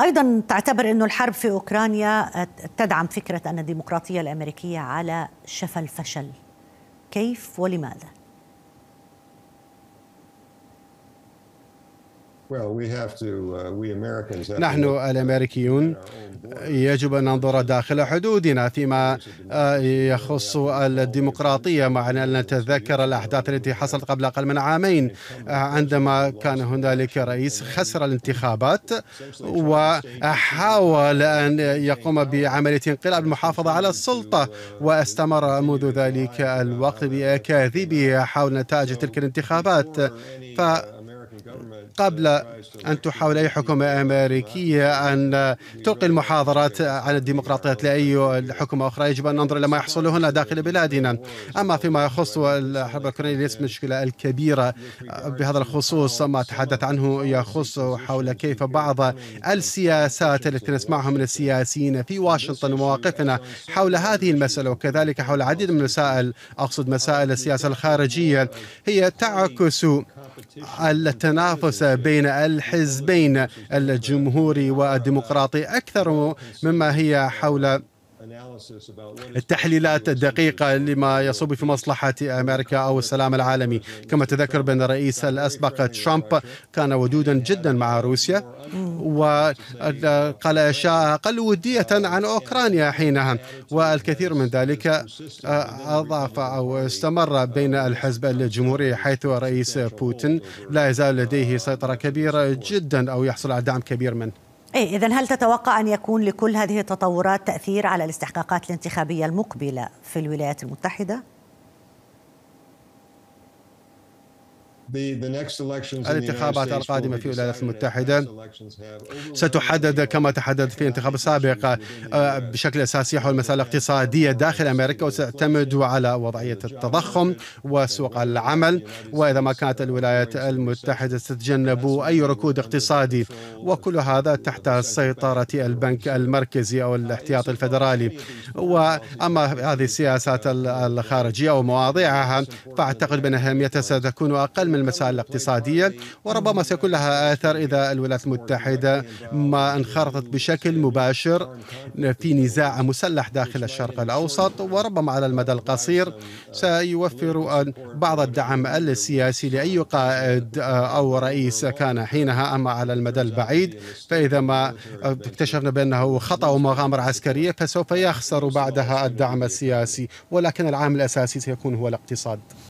ايضا تعتبر انه الحرب في اوكرانيا أه، تدعم فكره ان الديمقراطيه الامريكيه على شفا الفشل كيف ولماذا Uh, نحن الامريكيون يجب ان ننظر داخل حدودنا فيما آه، يخص الديمقراطيه مع ان نتذكر الاحداث التي حصلت قبل اقل من عامين آه، عندما كان هنالك رئيس خسر الانتخابات وحاول ان يقوم بعمليه انقلاب المحافظه على السلطه واستمر منذ ذلك الوقت باكاذيبه حول نتائج تلك الانتخابات ف قبل أن تحاول أي حكومة أمريكية أن تلقي المحاضرات عن الديمقراطية لأي حكومة أخرى يجب أن ننظر إلى ما يحصل هنا داخل بلادنا أما فيما يخص الحرب الأوكرانية ليس مشكلة الكبيرة بهذا الخصوص ما تحدث عنه يخص حول كيف بعض السياسات التي نسمعها من السياسيين في واشنطن ومواقفنا حول هذه المسألة وكذلك حول العديد من المسائل أقصد مسائل السياسة الخارجية هي تعكس التنافس بين الحزبين الجمهوري والديمقراطي أكثر مما هي حول التحليلات الدقيقة لما يصب في مصلحة أمريكا أو السلام العالمي كما تذكر بأن الرئيس الأسبق ترامب كان ودودا جدا مع روسيا وقال أشياء أقل ودية عن أوكرانيا حينها والكثير من ذلك أضاف أو استمر بين الحزب الجمهوري حيث الرئيس بوتين لا يزال لديه سيطرة كبيرة جدا أو يحصل على دعم كبير منه إيه إذا هل تتوقع أن يكون لكل هذه التطورات تأثير على الاستحقاقات الانتخابية المقبلة في الولايات المتحدة؟ الانتخابات القادمة في الولايات المتحدة ستحدد كما تحدد في الانتخاب السابق آه، بشكل أساسي حول المسألة الاقتصادية داخل أمريكا وستعتمد على وضعية التضخم وسوق العمل وإذا ما كانت الولايات المتحدة ستتجنب أي ركود اقتصادي وكل هذا تحت سيطرة البنك المركزي أو الاحتياطي الفدرالي وأما هذه السياسات الخارجية ومواضيعها فأعتقد بأن أهميتها ستكون أقل من المسائل الاقتصادية وربما سيكون لها اثر إذا الولايات المتحدة ما انخرطت بشكل مباشر في نزاع مسلح داخل الشرق الأوسط وربما على المدى القصير سيوفر بعض الدعم السياسي لأي قائد أو رئيس كان حينها أما على المدى البعيد فإذا ما اكتشفنا بأنه خطأ ومغامرة عسكرية فسوف يخسر بعدها الدعم السياسي ولكن العامل الأساسي سيكون هو الاقتصاد